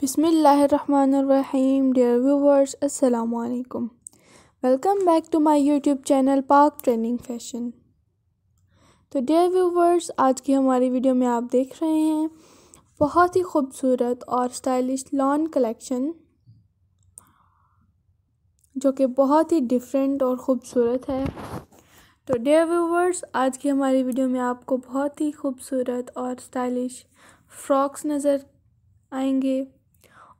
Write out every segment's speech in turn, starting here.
बिसमीम dear viewers असलकुम welcome back to my YouTube channel Pak training fashion तो dear viewers आज की हमारी वीडियो में आप देख रहे हैं बहुत ही खूबसूरत और स्टाइलिश लॉन कलेक्शन जो कि बहुत ही डिफरेंट और ख़ूबसूरत है तो डियर व्यूवर्स आज की हमारी वीडियो में आपको बहुत ही खूबसूरत और स्टाइलिश फ्रॉक्स नज़र आएंगे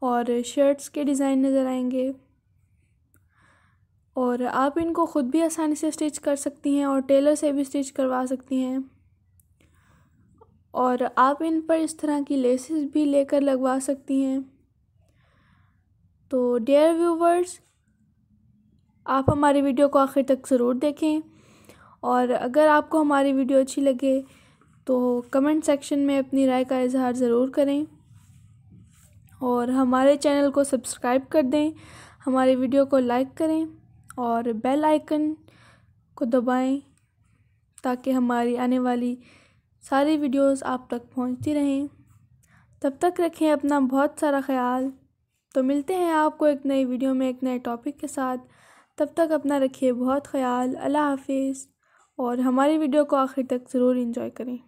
और शर्ट्स के डिज़ाइन नज़र आएंगे और आप इनको ख़ुद भी आसानी से स्टिच कर सकती हैं और टेलर से भी स्टिच करवा सकती हैं और आप इन पर इस तरह की लेसेस भी लेकर लगवा सकती हैं तो डेयर व्यूवर्स आप हमारी वीडियो को आखिर तक ज़रूर देखें और अगर आपको हमारी वीडियो अच्छी लगे तो कमेंट सेक्शन में अपनी राय का इजहार ज़रूर करें और हमारे चैनल को सब्सक्राइब कर दें हमारे वीडियो को लाइक करें और बेल आइकन को दबाएं ताकि हमारी आने वाली सारी वीडियोस आप तक पहुंचती रहें तब तक रखें अपना बहुत सारा ख्याल तो मिलते हैं आपको एक नई वीडियो में एक नए टॉपिक के साथ तब तक अपना रखिए बहुत ख्याल अल्लाह हाफिज़ और हमारी वीडियो को आखिर तक ज़रूर इन्जॉय करें